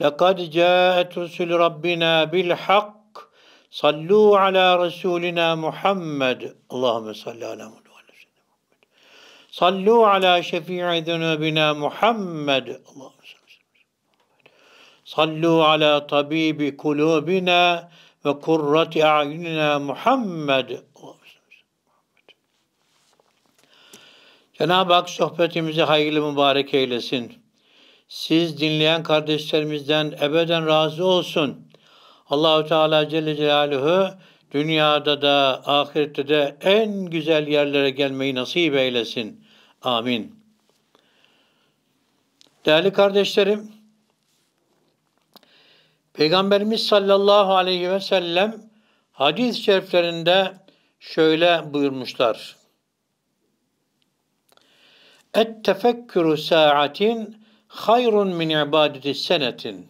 لقد جاءت رسل ربنا بالحق صلوا على رسولنا محمد اللهم صل على محمد صلوا على شفيع ذنوبنا محمد اللهم صل صلوا على طبيب قلوبنا وقرة أعيننا محمد Cenab-ı Hak sohbetimizi hayırlı mübarek eylesin siz dinleyen kardeşlerimizden ebeden razı olsun. Allahu Teala Celle Celaluhu dünyada da ahirette de en güzel yerlere gelmeyi nasip eylesin. Amin. Değerli kardeşlerim, Peygamberimiz sallallahu aleyhi ve sellem hadis-i şeriflerinde şöyle buyurmuşlar. Et tefekkürü saatin hayrun min ibadeti senetin.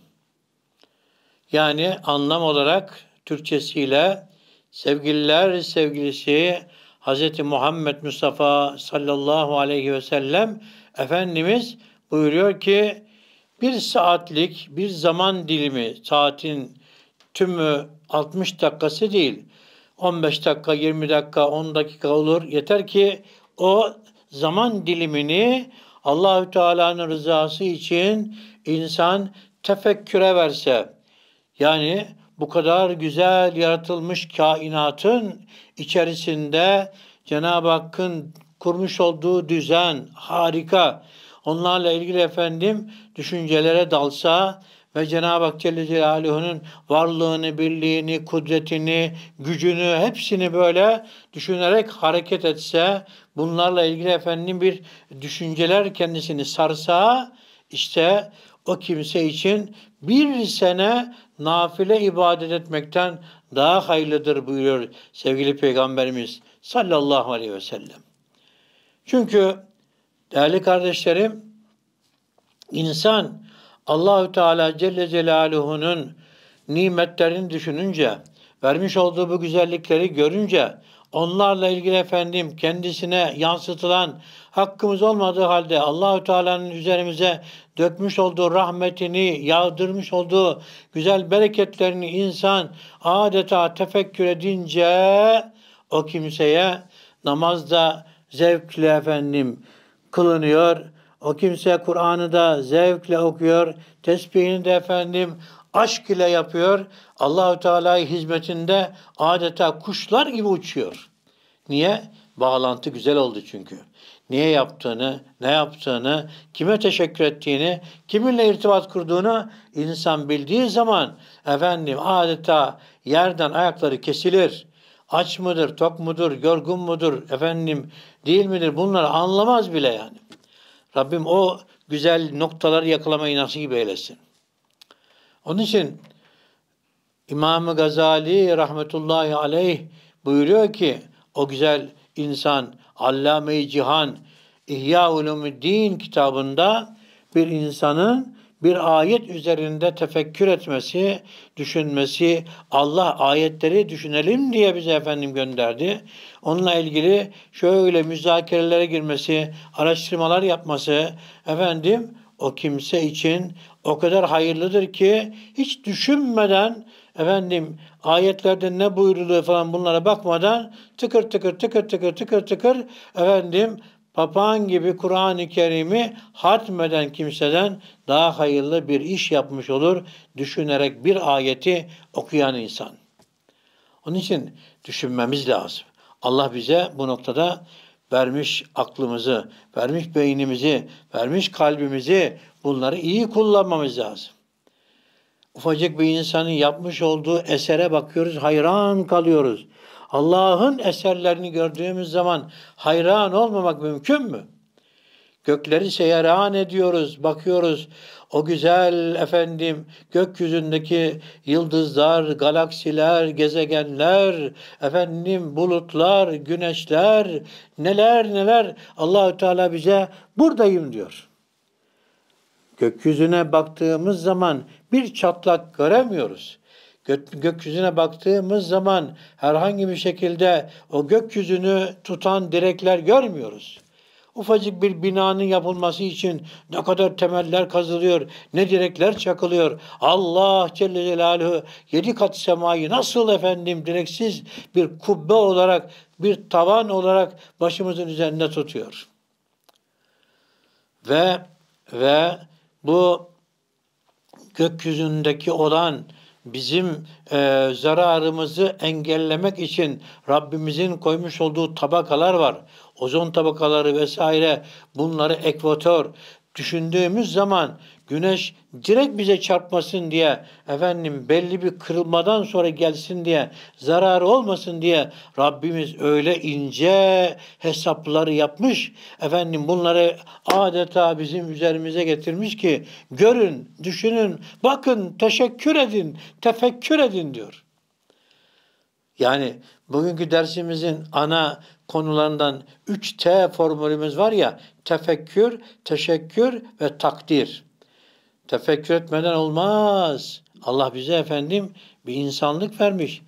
Yani anlam olarak Türkçesiyle sevgililer sevgilisi Hz. Muhammed Mustafa sallallahu aleyhi ve sellem Efendimiz buyuruyor ki bir saatlik bir zaman dilimi saatin tümü 60 dakikası değil 15 dakika 20 dakika 10 dakika olur yeter ki o zaman dilimini Allahü Teala'nın rızası için insan tefekküre verse yani bu kadar güzel yaratılmış kainatın içerisinde Cenab-ı Hakk'ın kurmuş olduğu düzen harika. Onlarla ilgili efendim düşüncelere dalsa ve Cenab-ı Hak Celle Celaluhu'nun varlığını, birliğini, kudretini, gücünü hepsini böyle düşünerek hareket etse bunlarla ilgili efendim bir düşünceler kendisini sarsa işte o kimse için bir sene nafile ibadet etmekten daha hayırlıdır buyuruyor sevgili Peygamberimiz sallallahu aleyhi ve sellem. Çünkü değerli kardeşlerim insan Allahü Teala Celle Celaluhu'nun nimetlerini düşününce, vermiş olduğu bu güzellikleri görünce Onlarla ilgili efendim kendisine yansıtılan hakkımız olmadığı halde Allahü Teala'nın üzerimize dökmüş olduğu rahmetini, yağdırmış olduğu güzel bereketlerini insan adeta tefekkür edince o kimseye namazda zevkli efendim kılınıyor. O kimse Kur'an'ı da zevkle okuyor. Tesbihini de efendim aşk ile yapıyor. Allahü Teala'yı hizmetinde adeta kuşlar gibi uçuyor. Niye? Bağlantı güzel oldu çünkü. Niye yaptığını, ne yaptığını, kime teşekkür ettiğini, kiminle irtibat kurduğunu insan bildiği zaman efendim adeta yerden ayakları kesilir. Aç mıdır, tok mudur, yorgun mudur, efendim değil midir bunları anlamaz bile yani. Rabbim o güzel noktaları yakalamayı nasip eylesin. Onun için imam Gazali rahmetullahi aleyh buyuruyor ki o güzel insan Allame-i Cihan İhya Ulumuddin kitabında bir insanın bir ayet üzerinde tefekkür etmesi, düşünmesi, Allah ayetleri düşünelim diye bize efendim gönderdi. Onunla ilgili şöyle müzakerelere girmesi, araştırmalar yapması, efendim o kimse için o kadar hayırlıdır ki hiç düşünmeden efendim ayetlerde ne buyuruluyor falan bunlara bakmadan tıkır tıkır tıkır tıkır tıkır tıkır efendim papağan gibi Kur'an-ı Kerim'i hatmeden kimseden daha hayırlı bir iş yapmış olur düşünerek bir ayeti okuyan insan. Onun için düşünmemiz lazım. Allah bize bu noktada vermiş aklımızı, vermiş beynimizi, vermiş kalbimizi bunları iyi kullanmamız lazım. Ufacık bir insanın yapmış olduğu esere bakıyoruz, hayran kalıyoruz. Allah'ın eserlerini gördüğümüz zaman hayran olmamak mümkün mü? Gökleri seyaran ediyoruz, bakıyoruz. O güzel efendim gökyüzündeki yıldızlar, galaksiler, gezegenler, efendim bulutlar, güneşler, neler neler Allahü Teala bize buradayım diyor. Gökyüzüne baktığımız zaman bir çatlak göremiyoruz gökyüzüne baktığımız zaman herhangi bir şekilde o gökyüzünü tutan direkler görmüyoruz. Ufacık bir binanın yapılması için ne kadar temeller kazılıyor, ne direkler çakılıyor. Allah Celle Celaluhu yedi kat semayı nasıl efendim direksiz bir kubbe olarak, bir tavan olarak başımızın üzerinde tutuyor. Ve ve bu gökyüzündeki olan bizim e, zararımızı engellemek için Rabbimizin koymuş olduğu tabakalar var. Ozon tabakaları vesaire bunları ekvator düşündüğümüz zaman Güneş direkt bize çarpmasın diye, efendim belli bir kırılmadan sonra gelsin diye, zararı olmasın diye Rabbimiz öyle ince hesapları yapmış. Efendim bunları adeta bizim üzerimize getirmiş ki görün, düşünün, bakın, teşekkür edin, tefekkür edin diyor. Yani bugünkü dersimizin ana konularından 3T formülümüz var ya, tefekkür, teşekkür ve takdir. Tefekkür etmeden olmaz. Allah bize efendim bir insanlık vermiş.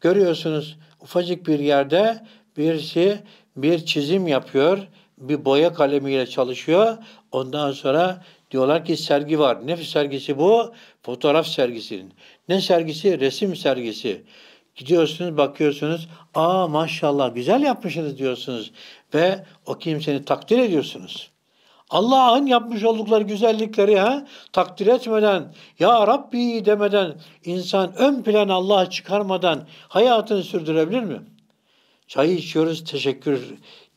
Görüyorsunuz ufacık bir yerde birisi bir çizim yapıyor, bir boya kalemiyle çalışıyor. Ondan sonra diyorlar ki sergi var. Ne sergisi bu? Fotoğraf sergisinin. Ne sergisi? Resim sergisi. Gidiyorsunuz, bakıyorsunuz. Aa maşallah güzel yapmışsınız diyorsunuz ve o kimseni takdir ediyorsunuz. Allah'ın yapmış oldukları güzellikleri ha, takdir etmeden, ya Rabbi demeden, insan ön plana Allah'ı çıkarmadan hayatını sürdürebilir mi? Çayı içiyoruz teşekkür,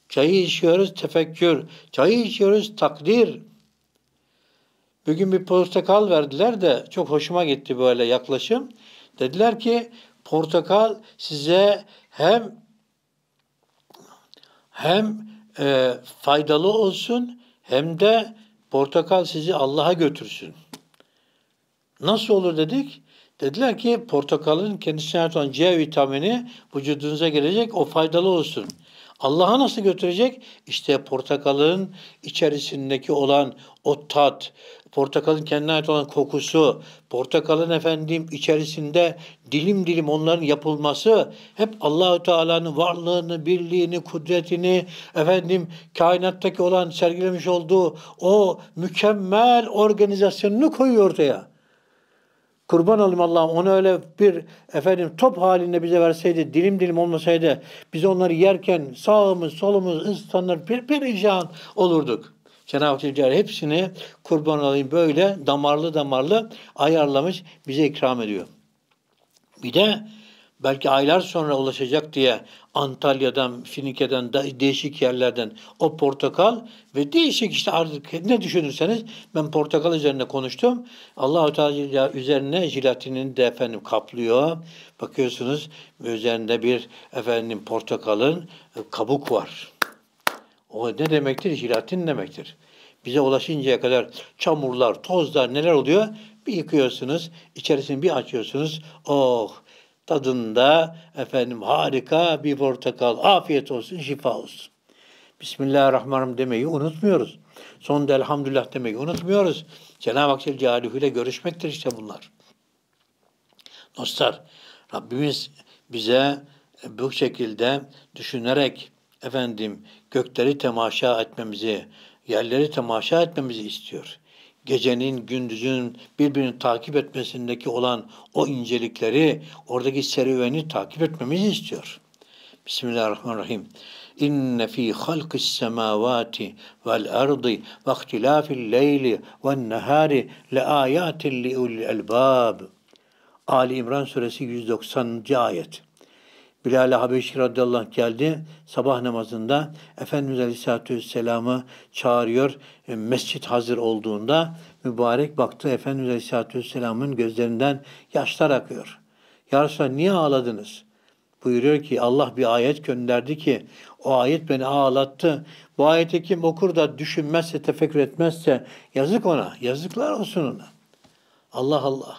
çayı içiyoruz tefekkür, çayı içiyoruz takdir. Bugün bir portakal verdiler de çok hoşuma gitti böyle yaklaşım. Dediler ki portakal size hem hem e, faydalı olsun hem de portakal sizi Allah'a götürsün. Nasıl olur dedik? Dediler ki portakalın kendisine ait olan C vitamini vücudunuza gelecek o faydalı olsun. Allah'a nasıl götürecek? İşte portakalın içerisindeki olan o tat, portakalın kendine ait olan kokusu, portakalın efendim içerisinde dilim dilim onların yapılması hep Allahü Teala'nın varlığını, birliğini, kudretini efendim kainattaki olan sergilemiş olduğu o mükemmel organizasyonunu koyuyor ortaya. Kurban olayım Allah'ım onu öyle bir efendim top halinde bize verseydi, dilim dilim olmasaydı biz onları yerken sağımız, solumuz ıslanır, bir bir perişan olurduk. Cenab-ı Teala hepsini kurban olayım böyle damarlı damarlı ayarlamış bize ikram ediyor. Bir de belki aylar sonra ulaşacak diye Antalya'dan, Finike'den, değişik yerlerden o portakal ve değişik işte artık ne düşünürseniz ben portakal üzerine konuştum. Allahu Teala üzerine jilatinin de efendim kaplıyor. Bakıyorsunuz üzerinde bir efendim portakalın e, kabuk var. O ne demektir? Jilatin demektir. Bize ulaşıncaya kadar çamurlar, tozlar neler oluyor? Bir yıkıyorsunuz, içerisini bir açıyorsunuz. Oh tadında efendim harika bir portakal. Afiyet olsun, şifa olsun. Bismillahirrahmanirrahim demeyi unutmuyoruz. Son elhamdülillah demeyi unutmuyoruz. Cenab-ı Hak Celaluhu ile görüşmektir işte bunlar. Dostlar, Rabbimiz bize bu şekilde düşünerek efendim gökleri temaşa etmemizi, yerleri temaşa etmemizi istiyor gecenin, gündüzün birbirini takip etmesindeki olan o incelikleri, oradaki serüveni takip etmemizi istiyor. Bismillahirrahmanirrahim. İnne fi halqis semavati vel ardı ve ihtilafil leyli ve nehari le ayatin li ulil albab. Ali İmran suresi 190. ayet. Bilal-i Habeşi radıyallahu anh geldi sabah namazında Efendimiz Aleyhisselatü Vesselam'ı çağırıyor. E, mescit hazır olduğunda mübarek baktı Efendimiz Aleyhisselatü Vesselam'ın gözlerinden yaşlar akıyor. Ya Resulallah niye ağladınız? Buyuruyor ki Allah bir ayet gönderdi ki o ayet beni ağlattı. Bu ayeti kim okur da düşünmezse, tefekkür etmezse yazık ona, yazıklar olsun ona. Allah Allah.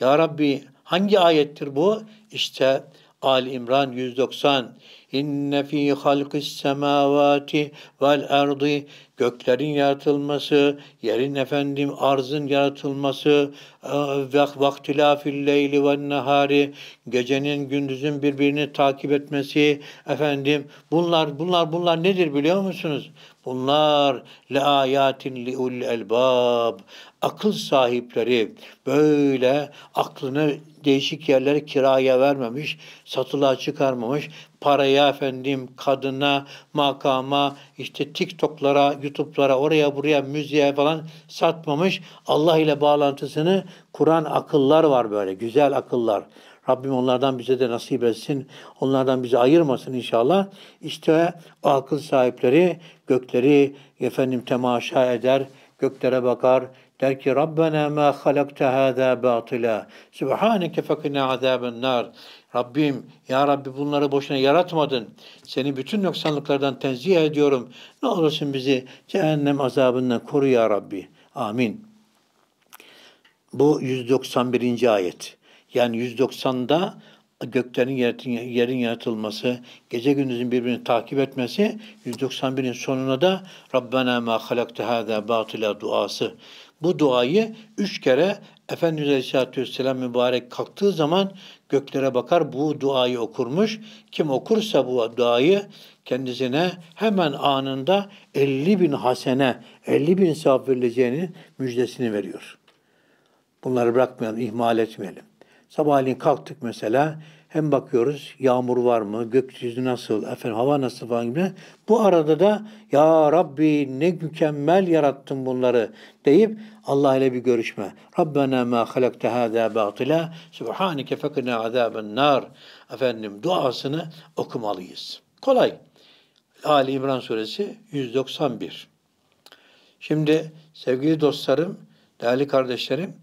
Ya Rabbi hangi ayettir bu? İşte Ali İmran 190 İnne fi halkis, semavati vel ardi göklerin yaratılması, yerin efendim arzın yaratılması e, ve vaktilafil leyli ve nahari, gecenin gündüzün birbirini takip etmesi efendim bunlar bunlar bunlar nedir biliyor musunuz? Bunlar le ayatin li ul elbab akıl sahipleri böyle aklını değişik yerlere kiraya vermemiş, satılığa çıkarmamış, paraya efendim, kadına, makama, işte TikTok'lara, YouTube'lara, oraya buraya, müziğe falan satmamış. Allah ile bağlantısını kuran akıllar var böyle, güzel akıllar. Rabbim onlardan bize de nasip etsin. Onlardan bizi ayırmasın inşallah. İşte o akıl sahipleri gökleri efendim temaşa eder, göklere bakar, Der ki Rabbena ma halakta hâdâ batila. Sübhaneke fekina azâben nar. Rabbim, Ya Rabbi bunları boşuna yaratmadın. Seni bütün noksanlıklardan tenzih ediyorum. Ne olursun bizi cehennem azabından koru Ya Rabbi. Amin. Bu 191. ayet. Yani 190'da göklerin yaratın, yerin yaratılması, gece gündüzün birbirini takip etmesi, 191'in sonuna da Rabbena ma halakte hâzâ batila duası. Bu duayı üç kere Efendimiz Aleyhisselatü Vesselam mübarek kalktığı zaman göklere bakar bu duayı okurmuş. Kim okursa bu duayı kendisine hemen anında 50 bin hasene, 50 bin sevap verileceğinin müjdesini veriyor. Bunları bırakmayalım, ihmal etmeyelim. Sabahleyin kalktık mesela hem bakıyoruz yağmur var mı, gökyüzü nasıl, efendim hava nasıl falan gibi. Bu arada da ya Rabbi ne mükemmel yarattın bunları deyip Allah ile bir görüşme. Rabbena ma halakte hâzâ bâtila subhanike fekina azâben nar. Efendim duasını okumalıyız. Kolay. Ali İmran suresi 191. Şimdi sevgili dostlarım, değerli kardeşlerim,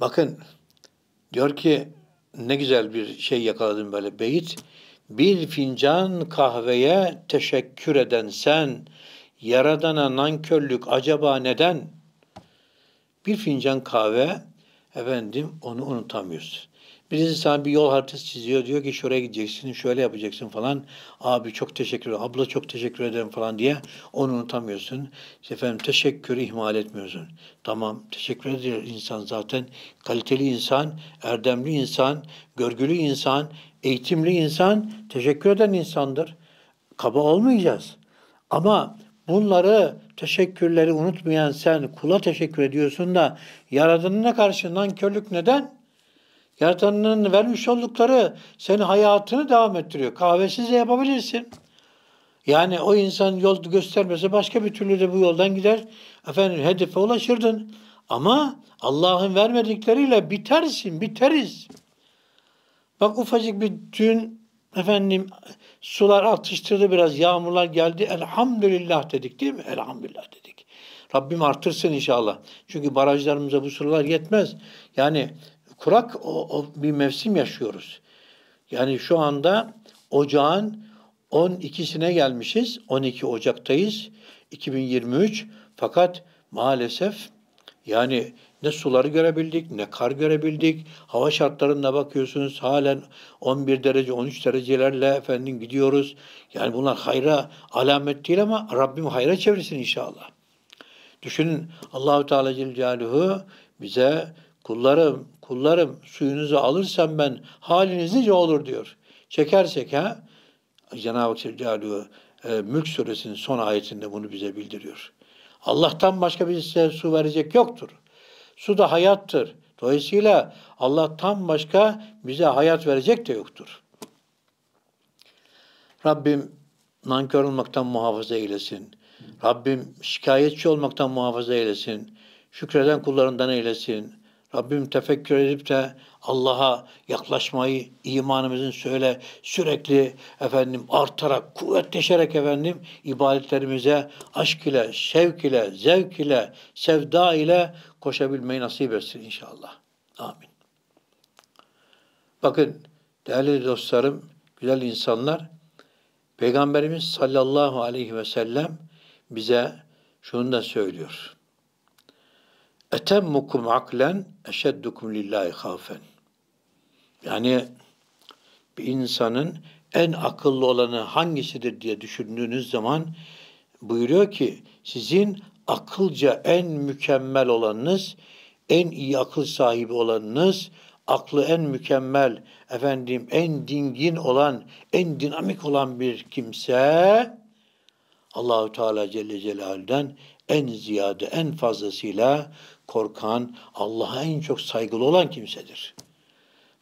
bakın diyor ki ne güzel bir şey yakaladım böyle beyit. Bir fincan kahveye teşekkür eden sen, yaradana nankörlük acaba neden? Bir fincan kahve, efendim onu unutamıyorsun. Birisi sana bir yol haritası çiziyor. Diyor ki şuraya gideceksin, şöyle yapacaksın falan. Abi çok teşekkür ederim, abla çok teşekkür ederim falan diye onu unutamıyorsun. İşte efendim teşekkürü ihmal etmiyorsun. Tamam teşekkür eder insan zaten. Kaliteli insan, erdemli insan, görgülü insan, eğitimli insan, teşekkür eden insandır. Kaba olmayacağız. Ama bunları teşekkürleri unutmayan sen kula teşekkür ediyorsun da yaradanına karşı nankörlük neden? Yaratanının vermiş oldukları senin hayatını devam ettiriyor. Kahvesiz de yapabilirsin. Yani o insan yol göstermese başka bir türlü de bu yoldan gider. Efendim hedefe ulaşırdın. Ama Allah'ın vermedikleriyle bitersin, biteriz. Bak ufacık bir dün efendim sular atıştırdı biraz, yağmurlar geldi. Elhamdülillah dedik değil mi? Elhamdülillah dedik. Rabbim artırsın inşallah. Çünkü barajlarımıza bu sular yetmez. Yani kurak o, o bir mevsim yaşıyoruz. Yani şu anda ocağın 12'sine gelmişiz. 12 Ocak'tayız. 2023. Fakat maalesef yani ne suları görebildik, ne kar görebildik. Hava şartlarına bakıyorsunuz halen 11 derece, 13 derecelerle efendim gidiyoruz. Yani bunlar hayra alamet değil ama Rabbim hayra çevirsin inşallah. Düşünün Allahu Teala Celle Celaluhu bize kullarım kullarım suyunuzu alırsam ben haliniz nice olur diyor. Çekersek ha Cenab-ı Teala e, Mülk Suresinin son ayetinde bunu bize bildiriyor. Allah'tan başka bir size su verecek yoktur. Su da hayattır. Dolayısıyla Allah'tan başka bize hayat verecek de yoktur. Rabbim nankör olmaktan muhafaza eylesin. Rabbim şikayetçi olmaktan muhafaza eylesin. Şükreden kullarından eylesin. Rabbim tefekkür edip de Allah'a yaklaşmayı imanımızın söyle sürekli efendim artarak, kuvvetleşerek efendim ibadetlerimize aşk ile, şevk ile, zevk ile, sevda ile koşabilmeyi nasip etsin inşallah. Amin. Bakın değerli dostlarım, güzel insanlar, Peygamberimiz sallallahu aleyhi ve sellem bize şunu da söylüyor. Etemmukum aklen eşeddukum lillahi hafen. Yani bir insanın en akıllı olanı hangisidir diye düşündüğünüz zaman buyuruyor ki sizin akılca en mükemmel olanınız, en iyi akıl sahibi olanınız, aklı en mükemmel, efendim en dingin olan, en dinamik olan bir kimse Allahu Teala Celle Celal'den en ziyade, en fazlasıyla korkan, Allah'a en çok saygılı olan kimsedir.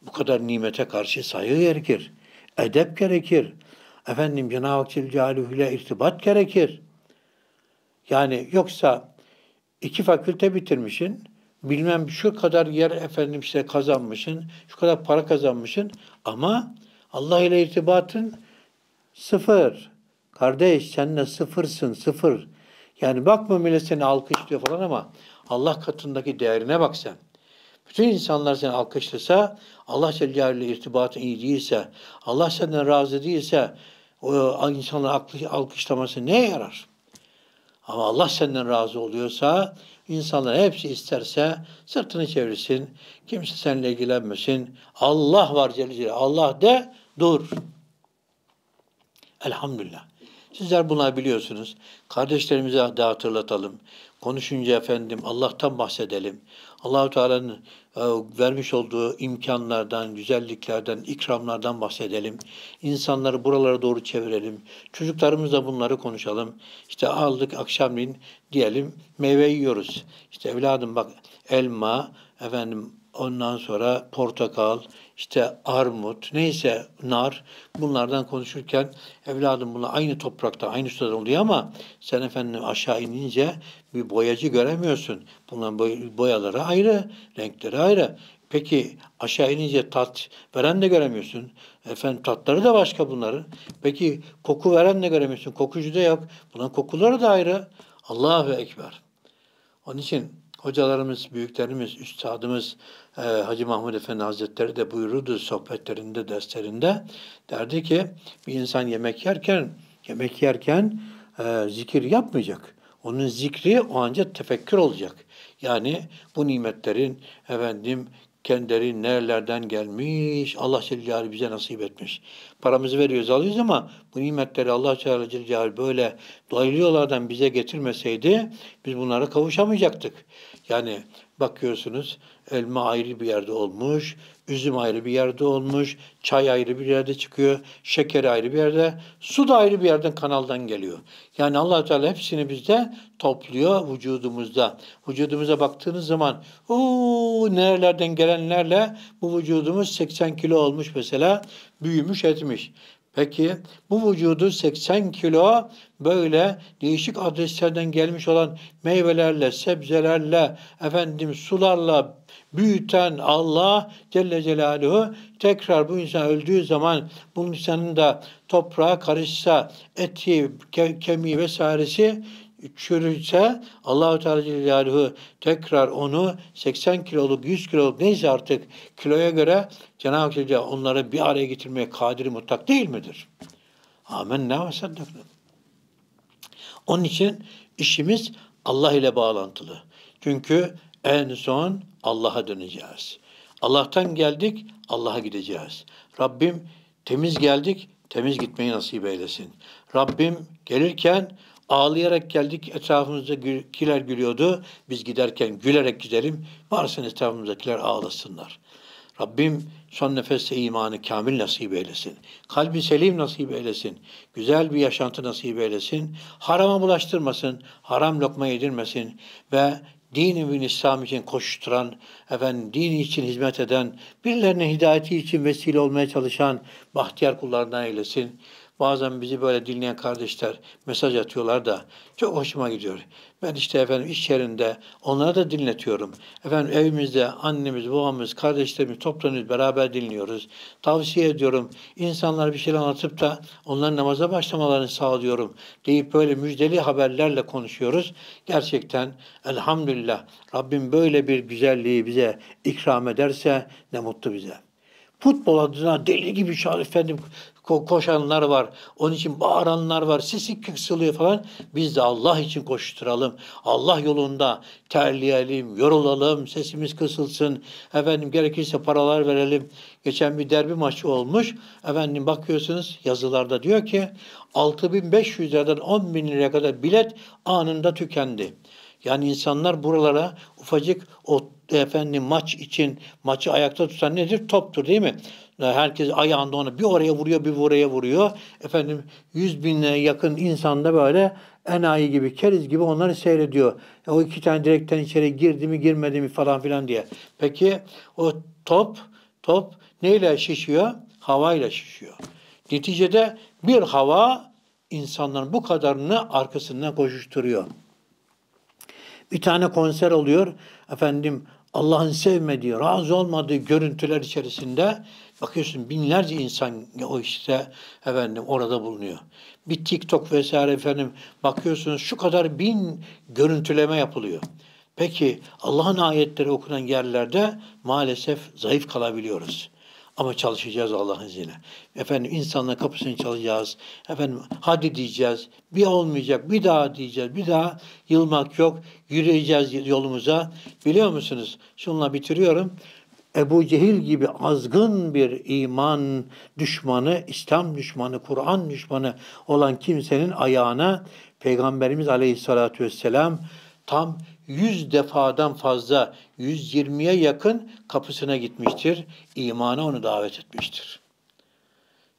Bu kadar nimete karşı saygı gerekir. Edep gerekir. Efendim Cenab-ı Hak Celaluhu'yla irtibat gerekir. Yani yoksa iki fakülte bitirmişsin, bilmem şu kadar yer efendim işte kazanmışsın, şu kadar para kazanmışsın ama Allah ile irtibatın sıfır. Kardeş sen de sıfırsın, sıfır. Yani bakma millet seni alkışlıyor falan ama Allah katındaki değerine bak sen. Bütün insanlar seni alkışlasa, Allah Celle Celaluhu irtibatın iyi değilse, Allah senden razı değilse, o insanların alkışlaması neye yarar? Ama Allah senden razı oluyorsa, insanlar hepsi isterse sırtını çevirsin, kimse seninle ilgilenmesin. Allah var Celle Celaluhu, Allah de dur. Elhamdülillah. Sizler bunları biliyorsunuz. Kardeşlerimize de hatırlatalım. Konuşunca efendim Allah'tan bahsedelim. Allahu Teala'nın e, vermiş olduğu imkanlardan, güzelliklerden, ikramlardan bahsedelim. İnsanları buralara doğru çevirelim. Çocuklarımızla bunları konuşalım. İşte aldık akşamleyin diyelim meyve yiyoruz. İşte evladım bak elma, efendim ondan sonra portakal, işte armut, neyse nar bunlardan konuşurken evladım bunlar aynı toprakta, aynı sudan oluyor ama sen efendim aşağı inince bir boyacı göremiyorsun. Bunların boy- boyaları ayrı, renkleri ayrı. Peki aşağı inince tat veren de göremiyorsun. Efendim tatları da başka bunların. Peki koku veren de göremiyorsun. Kokucu da yok. Bunların kokuları da ayrı. Allahu Ekber. Onun için Hocalarımız, büyüklerimiz, üstadımız e, Hacı Mahmud Efendi Hazretleri de buyururdu sohbetlerinde, derslerinde. Derdi ki bir insan yemek yerken, yemek yerken e, zikir yapmayacak. Onun zikri o anca tefekkür olacak. Yani bu nimetlerin efendim kendileri nerelerden gelmiş, Allah Celle bize nasip etmiş. Paramızı veriyoruz, alıyoruz ama bu nimetleri Allah Celle böyle dolaylı yollardan bize getirmeseydi biz bunlara kavuşamayacaktık. Yani bakıyorsunuz elma ayrı bir yerde olmuş, üzüm ayrı bir yerde olmuş, çay ayrı bir yerde çıkıyor, şeker ayrı bir yerde, su da ayrı bir yerden kanaldan geliyor. Yani allah Teala hepsini bizde topluyor vücudumuzda. Vücudumuza baktığınız zaman o nerelerden gelenlerle bu vücudumuz 80 kilo olmuş mesela, büyümüş etmiş. Peki bu vücudu 80 kilo böyle değişik adreslerden gelmiş olan meyvelerle, sebzelerle, efendim sularla büyüten Allah Celle Celaluhu tekrar bu insan öldüğü zaman bu insanın da toprağa karışsa eti, ke kemiği vesairesi çürüse Allahu Teala Celaluhu tekrar onu 80 kiloluk 100 kiloluk neyse artık kiloya göre Cenab-ı Celle onları bir araya getirmeye kadiri mutlak değil midir? Amenna ve saddakna. Onun için işimiz Allah ile bağlantılı. Çünkü en son Allah'a döneceğiz. Allah'tan geldik, Allah'a gideceğiz. Rabbim temiz geldik, temiz gitmeyi nasip eylesin. Rabbim gelirken Ağlayarak geldik, etrafımızda etrafımızdakiler gülüyordu. Biz giderken gülerek gidelim, varsın etrafımızdakiler ağlasınlar. Rabbim son nefeste imanı kamil nasip eylesin. Kalbi selim nasip eylesin. Güzel bir yaşantı nasip eylesin. Harama bulaştırmasın, haram lokma yedirmesin ve dini ve İslam için koşturan, efendim dini için hizmet eden, birilerine hidayeti için vesile olmaya çalışan bahtiyar kullarından eylesin. Bazen bizi böyle dinleyen kardeşler mesaj atıyorlar da çok hoşuma gidiyor. Ben işte efendim iş yerinde onları da dinletiyorum. Efendim evimizde annemiz, babamız, kardeşlerimiz toplanıyoruz, beraber dinliyoruz. Tavsiye ediyorum. İnsanlar bir şeyler anlatıp da onların namaza başlamalarını sağlıyorum deyip böyle müjdeli haberlerle konuşuyoruz. Gerçekten elhamdülillah Rabbim böyle bir güzelliği bize ikram ederse ne mutlu bize. Futbol adına deli gibi efendim ko koşanlar var. Onun için bağıranlar var. Sesi küksülüyor falan. Biz de Allah için koşturalım. Allah yolunda terleyelim, yorulalım, sesimiz kısılsın. Efendim gerekirse paralar verelim. Geçen bir derbi maçı olmuş. Efendim bakıyorsunuz yazılarda diyor ki 6500 liradan 10 bin liraya kadar bilet anında tükendi. Yani insanlar buralara ufacık o efendim maç için maçı ayakta tutan nedir? Toptur değil mi? Herkes ayağında onu bir oraya vuruyor bir oraya vuruyor. Efendim yüz bine yakın insanda böyle enayi gibi, keriz gibi onları seyrediyor. E, o iki tane direkten içeri girdi mi girmedi mi falan filan diye. Peki o top, top neyle şişiyor? Havayla şişiyor. Neticede bir hava insanların bu kadarını arkasından koşuşturuyor. Bir tane konser oluyor. Efendim Allah'ın sevmediği, razı olmadığı görüntüler içerisinde bakıyorsun binlerce insan o işte efendim orada bulunuyor. Bir TikTok vesaire efendim bakıyorsunuz şu kadar bin görüntüleme yapılıyor. Peki Allah'ın ayetleri okunan yerlerde maalesef zayıf kalabiliyoruz. Ama çalışacağız Allah'ın izniyle. Efendim insanla kapısını çalacağız. Efendim hadi diyeceğiz. Bir olmayacak. Bir daha diyeceğiz. Bir daha yılmak yok. Yürüyeceğiz yolumuza. Biliyor musunuz? Şunla bitiriyorum. Ebu Cehil gibi azgın bir iman düşmanı, İslam düşmanı, Kur'an düşmanı olan kimsenin ayağına Peygamberimiz Aleyhisselatü Vesselam tam yüz defadan fazla, 120'ye yakın kapısına gitmiştir. İmana onu davet etmiştir.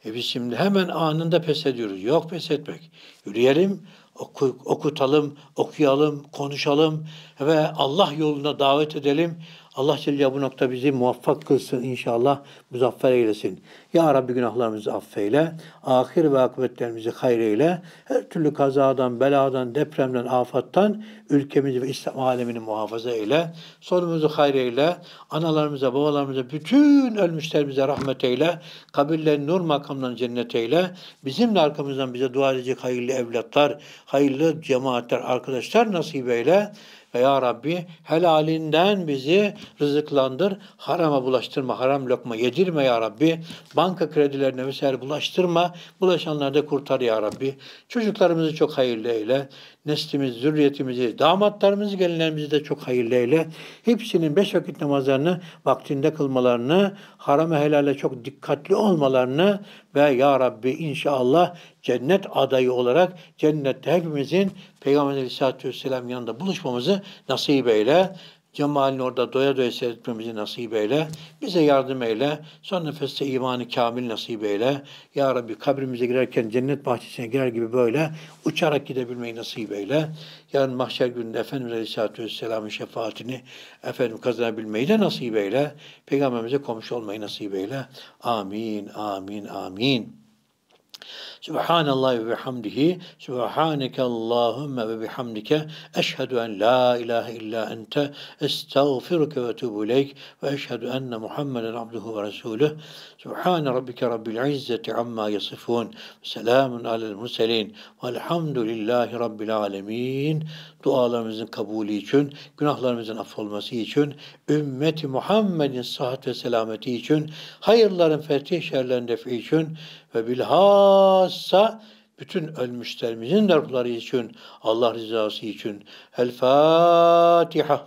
E biz şimdi hemen anında pes ediyoruz. Yok pes etmek. Yürüyelim, oku, okutalım, okuyalım, konuşalım ve Allah yoluna davet edelim. Allah Celle bu nokta bizi muvaffak kılsın inşallah, muzaffer eylesin. Ya Rabbi günahlarımızı affeyle, ahir ve akıbetlerimizi hayreyle, her türlü kazadan, beladan, depremden, afattan ülkemizi ve İslam alemini muhafaza eyle, sonumuzu hayreyle, analarımıza, babalarımıza, bütün ölmüşlerimize rahmet eyle, kabirlerin nur makamından cennet eyle, bizim de arkamızdan bize dua edecek hayırlı evlatlar, hayırlı cemaatler, arkadaşlar nasip eyle, ya Rabbi helalinden bizi rızıklandır. Harama bulaştırma, haram lokma yedirme ya Rabbi. Banka kredilerine vesaire bulaştırma. Bulaşanları da kurtar ya Rabbi. Çocuklarımızı çok hayırlı eyle. Neslimiz, zürriyetimizi, damatlarımızı, gelinlerimizi de çok hayırlı eyle. Hepsinin beş vakit namazlarını vaktinde kılmalarını, harama helale çok dikkatli olmalarını ve ya Rabbi inşallah cennet adayı olarak cennette hepimizin Peygamber Aleyhisselatü Vesselam yanında buluşmamızı nasip eyle cemalini orada doya doya seyretmemizi nasip eyle. Bize yardım eyle. Son nefeste imanı kamil nasip eyle. Ya Rabbi kabrimize girerken cennet bahçesine girer gibi böyle uçarak gidebilmeyi nasip eyle. Yarın mahşer gününde Efendimiz Aleyhisselatü Vesselam'ın şefaatini efendim kazanabilmeyi de nasip eyle. Peygamberimize komşu olmayı nasip eyle. Amin, amin, amin. Subhanallah ve bihamdihi. Subhaneke Allahümme ve bihamdike. Eşhedü en la ilahe illa ente. Estağfiruke ve tubu ileyk. Ve eşhedü enne Muhammeden abduhu ve resulüh. Subhan rabbike rabbil izzeti amma yasifun. Selamun alel murselin. Velhamdülillahi rabbil alemin. Dualarımızın kabulü için, günahlarımızın affolması için, ümmeti Muhammed'in sıhhat ve selameti için, hayırların fethi şerlerin defi için ve bilhas olmazsa bütün ölmüşlerimizin de ruhları için, Allah rızası için. El Fatiha.